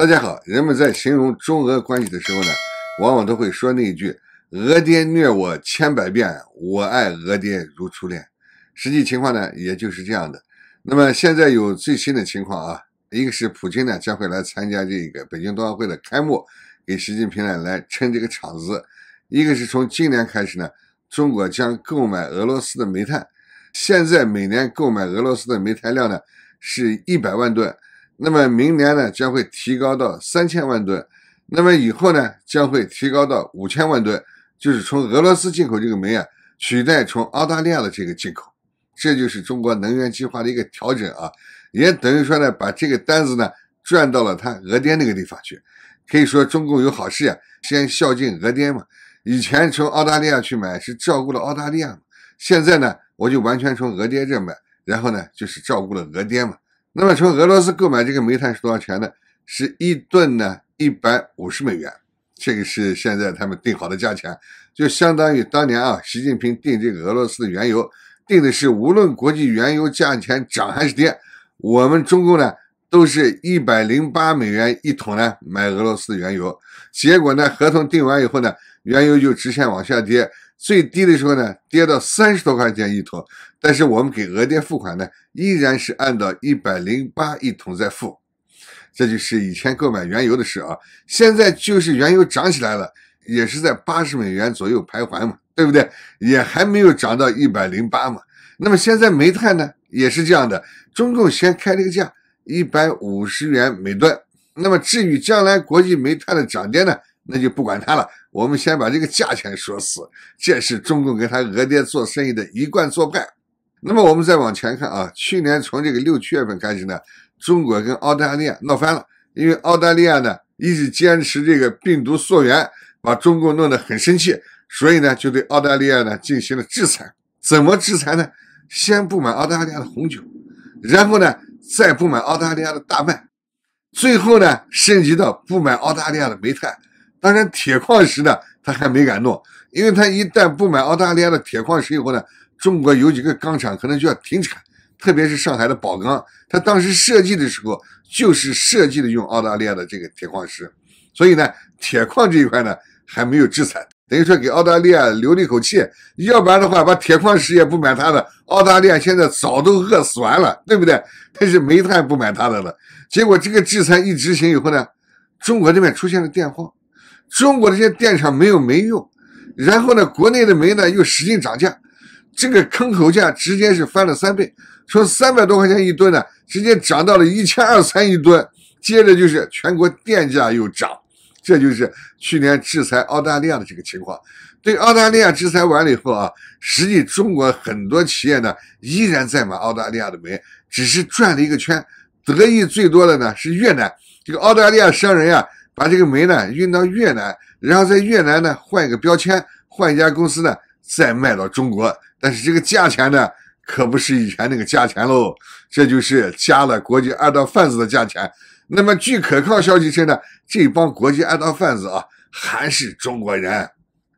大家好，人们在形容中俄关系的时候呢，往往都会说那一句“俄爹虐我千百遍，我爱俄爹如初恋”。实际情况呢，也就是这样的。那么现在有最新的情况啊，一个是普京呢将会来参加这个北京冬奥会的开幕，给习近平呢来撑这个场子；一个是从今年开始呢，中国将购买俄罗斯的煤炭，现在每年购买俄罗斯的煤炭量呢是一百万吨。那么明年呢将会提高到三千万吨，那么以后呢将会提高到五千万吨，就是从俄罗斯进口这个煤啊，取代从澳大利亚的这个进口，这就是中国能源计划的一个调整啊，也等于说呢把这个单子呢转到了他俄爹那个地方去，可以说中共有好事啊，先孝敬俄爹嘛，以前从澳大利亚去买是照顾了澳大利亚嘛，现在呢我就完全从俄爹这买，然后呢就是照顾了俄爹嘛。那么从俄罗斯购买这个煤炭是多少钱呢？是一吨呢一百五十美元，这个是现在他们定好的价钱，就相当于当年啊，习近平定这个俄罗斯的原油，定的是无论国际原油价钱涨还是跌，我们中共呢都是一百零八美元一桶呢买俄罗斯的原油，结果呢合同定完以后呢，原油就直线往下跌。最低的时候呢，跌到三十多块钱一桶，但是我们给俄电付款呢，依然是按照一百零八一桶在付，这就是以前购买原油的事啊。现在就是原油涨起来了，也是在八十美元左右徘徊嘛，对不对？也还没有涨到一百零八嘛。那么现在煤炭呢，也是这样的，中共先开了个价一百五十元每吨。那么至于将来国际煤炭的涨跌呢，那就不管它了。我们先把这个价钱说死，这是中共跟他俄爹做生意的一贯作派。那么我们再往前看啊，去年从这个六七月份开始呢，中国跟澳大利亚闹翻了，因为澳大利亚呢一直坚持这个病毒溯源，把中共弄得很生气，所以呢就对澳大利亚呢进行了制裁。怎么制裁呢？先不买澳大利亚的红酒，然后呢再不买澳大利亚的大麦，最后呢升级到不买澳大利亚的煤炭。当然，铁矿石呢，他还没敢弄，因为他一旦不买澳大利亚的铁矿石以后呢，中国有几个钢厂可能就要停产，特别是上海的宝钢，他当时设计的时候就是设计的用澳大利亚的这个铁矿石，所以呢，铁矿这一块呢还没有制裁，等于说给澳大利亚留了一口气，要不然的话，把铁矿石也不买他的，澳大利亚现在早都饿死完了，对不对？但是煤炭不买他的了，结果这个制裁一执行以后呢，中国这边出现了电荒。中国的这些电厂没有煤用，然后呢，国内的煤呢又使劲涨价，这个坑口价直接是翻了三倍，从三百多块钱一吨呢，直接涨到了一千二三一吨，接着就是全国电价又涨，这就是去年制裁澳大利亚的这个情况。对澳大利亚制裁完了以后啊，实际中国很多企业呢依然在买澳大利亚的煤，只是转了一个圈，得益最多的呢是越南，这个澳大利亚商人啊。把这个煤呢运到越南，然后在越南呢换一个标签，换一家公司呢再卖到中国，但是这个价钱呢可不是以前那个价钱喽，这就是加了国际二道贩子的价钱。那么据可靠消息称呢，这帮国际二道贩子啊还是中国人。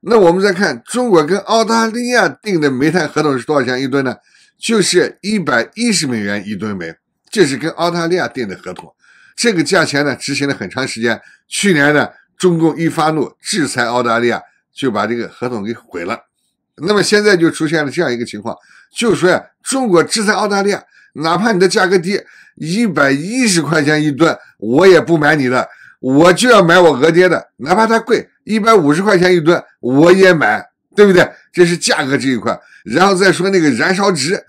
那我们再看中国跟澳大利亚订的煤炭合同是多少钱一吨呢？就是一百一十美元一吨煤，这是跟澳大利亚订的合同。这个价钱呢，执行了很长时间。去年呢，中共一发怒，制裁澳大利亚，就把这个合同给毁了。那么现在就出现了这样一个情况，就是说呀，中国制裁澳大利亚，哪怕你的价格低一百一十块钱一吨，我也不买你的，我就要买我俄爹的，哪怕它贵一百五十块钱一吨，我也买，对不对？这是价格这一块。然后再说那个燃烧值，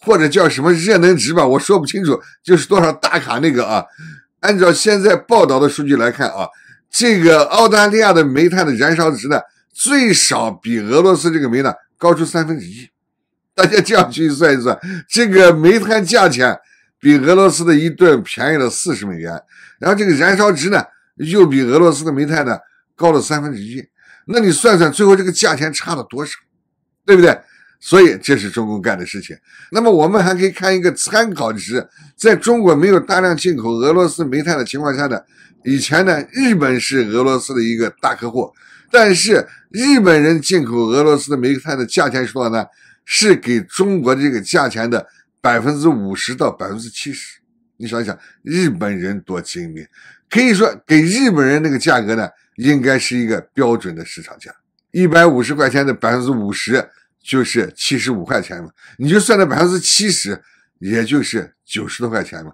或者叫什么热能值吧，我说不清楚，就是多少大卡那个啊。按照现在报道的数据来看啊，这个澳大利亚的煤炭的燃烧值呢，最少比俄罗斯这个煤呢高出三分之一。大家这样去算一算，这个煤炭价钱比俄罗斯的一顿便宜了四十美元，然后这个燃烧值呢又比俄罗斯的煤炭呢高了三分之一。那你算算最后这个价钱差了多少，对不对？所以这是中共干的事情。那么我们还可以看一个参考值，在中国没有大量进口俄罗斯煤炭的情况下呢，以前呢，日本是俄罗斯的一个大客户，但是日本人进口俄罗斯的煤炭的价钱是多少呢？是给中国这个价钱的百分之五十到百分之七十。你想想，日本人多精明，可以说给日本人那个价格呢，应该是一个标准的市场价，一百五十块钱的百分之五十。就是七十五块钱嘛，你就算了百分之七十，也就是九十多块钱嘛。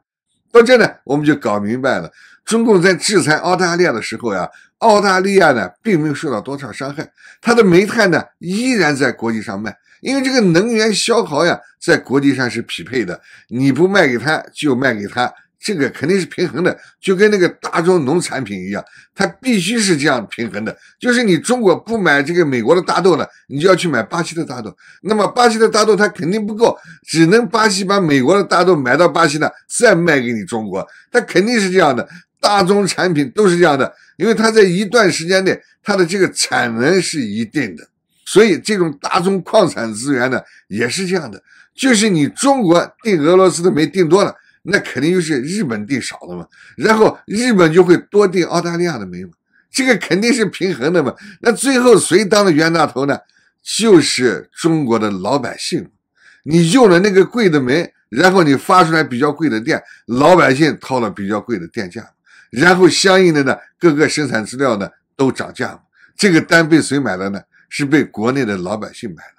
到这呢，我们就搞明白了，中共在制裁澳大利亚的时候呀，澳大利亚呢并没有受到多少伤害，它的煤炭呢依然在国际上卖，因为这个能源消耗呀在国际上是匹配的，你不卖给他就卖给他。这个肯定是平衡的，就跟那个大众农产品一样，它必须是这样平衡的。就是你中国不买这个美国的大豆了，你就要去买巴西的大豆。那么巴西的大豆它肯定不够，只能巴西把美国的大豆买到巴西呢，再卖给你中国。它肯定是这样的，大宗产品都是这样的，因为它在一段时间内它的这个产能是一定的，所以这种大宗矿产资源呢也是这样的。就是你中国定俄罗斯的煤订多了。那肯定就是日本地少了嘛，然后日本就会多订澳大利亚的煤嘛，这个肯定是平衡的嘛。那最后谁当了冤大头呢？就是中国的老百姓。你用了那个贵的煤，然后你发出来比较贵的电，老百姓掏了比较贵的电价，然后相应的呢，各个生产资料呢都涨价这个单被谁买了呢？是被国内的老百姓买。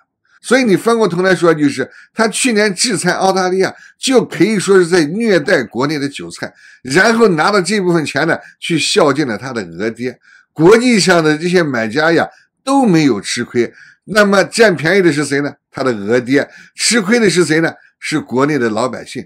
所以你翻过头来说，就是他去年制裁澳大利亚，就可以说是在虐待国内的韭菜，然后拿到这部分钱呢，去孝敬了他的俄爹。国际上的这些买家呀都没有吃亏，那么占便宜的是谁呢？他的俄爹吃亏的是谁呢？是国内的老百姓。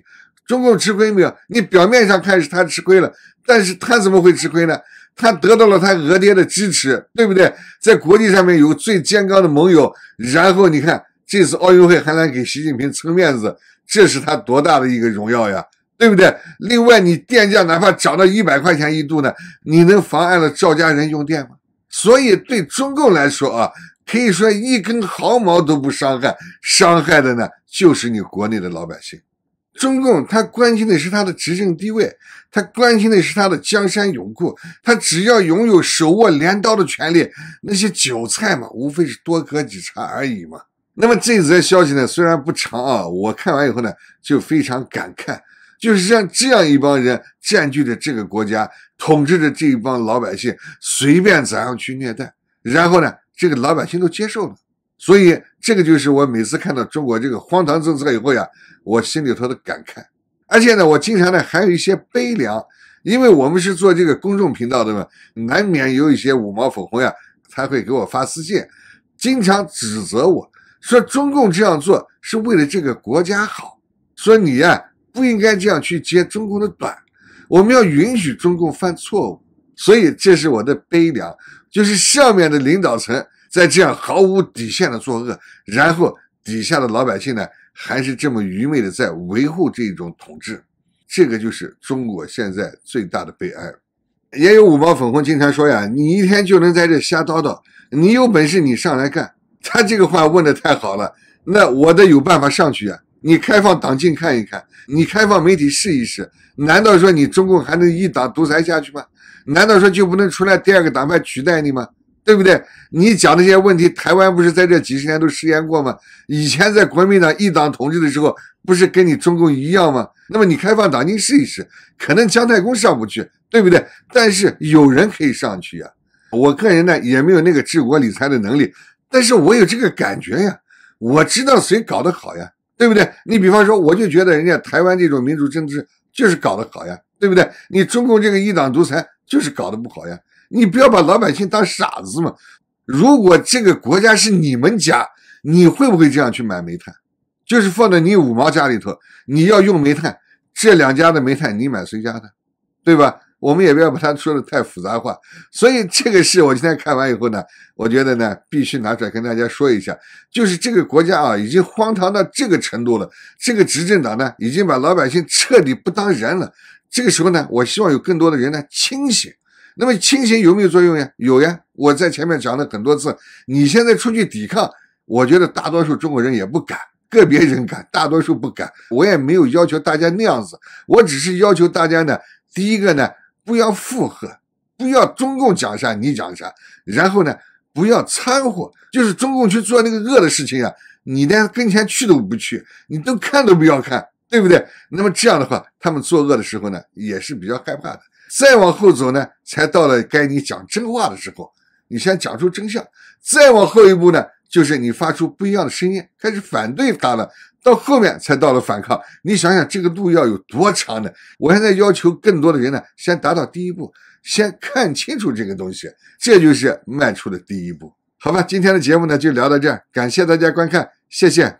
中共吃亏没有？你表面上看是他吃亏了，但是他怎么会吃亏呢？他得到了他俄爹的支持，对不对？在国际上面有最坚高的盟友，然后你看。这次奥运会还能给习近平撑面子，这是他多大的一个荣耀呀，对不对？另外，你电价哪怕涨到一百块钱一度呢，你能妨碍了赵家人用电吗？所以，对中共来说啊，可以说一根毫毛都不伤害，伤害的呢就是你国内的老百姓。中共他关心的是他的执政地位，他关心的是他的江山永固，他只要拥有手握镰刀的权利，那些韭菜嘛，无非是多割几茬而已嘛。那么这则消息呢，虽然不长啊，我看完以后呢，就非常感慨，就是让这样一帮人占据着这个国家，统治着这一帮老百姓，随便怎样去虐待，然后呢，这个老百姓都接受了，所以这个就是我每次看到中国这个荒唐政策以后呀，我心里头的感慨，而且呢，我经常呢还有一些悲凉，因为我们是做这个公众频道的嘛，难免有一些五毛粉红呀，他会给我发私信，经常指责我。说中共这样做是为了这个国家好，说你呀不应该这样去揭中共的短，我们要允许中共犯错误，所以这是我的悲凉，就是上面的领导层在这样毫无底线的作恶，然后底下的老百姓呢还是这么愚昧的在维护这种统治，这个就是中国现在最大的悲哀。也有五毛粉红经常说呀，你一天就能在这瞎叨叨，你有本事你上来干。他这个话问得太好了，那我得有办法上去啊！你开放党禁看一看，你开放媒体试一试，难道说你中共还能一党独裁下去吗？难道说就不能出来第二个党派取代你吗？对不对？你讲那些问题，台湾不是在这几十年都试验过吗？以前在国民党一党统治的时候，不是跟你中共一样吗？那么你开放党禁试一试，可能姜太公上不去，对不对？但是有人可以上去呀！我个人呢，也没有那个治国理财的能力。但是我有这个感觉呀，我知道谁搞得好呀，对不对？你比方说，我就觉得人家台湾这种民主政治就是搞得好呀，对不对？你中共这个一党独裁就是搞得不好呀，你不要把老百姓当傻子嘛。如果这个国家是你们家，你会不会这样去买煤炭？就是放在你五毛家里头，你要用煤炭，这两家的煤炭你买谁家的，对吧？我们也不要把它说的太复杂化，所以这个事我今天看完以后呢，我觉得呢必须拿出来跟大家说一下，就是这个国家啊已经荒唐到这个程度了，这个执政党呢已经把老百姓彻底不当人了。这个时候呢，我希望有更多的人呢清醒。那么清醒有没有作用呀？有呀，我在前面讲了很多次，你现在出去抵抗，我觉得大多数中国人也不敢，个别人敢，大多数不敢。我也没有要求大家那样子，我只是要求大家呢，第一个呢。不要附和，不要中共讲啥你讲啥，然后呢，不要掺和，就是中共去做那个恶的事情啊，你连跟前去都不去，你都看都不要看，对不对？那么这样的话，他们作恶的时候呢，也是比较害怕的。再往后走呢，才到了该你讲真话的时候，你先讲出真相，再往后一步呢。就是你发出不一样的声音，开始反对他了，到后面才到了反抗。你想想这个路要有多长呢？我现在要求更多的人呢，先达到第一步，先看清楚这个东西，这就是迈出的第一步。好吧，今天的节目呢就聊到这儿，感谢大家观看，谢谢。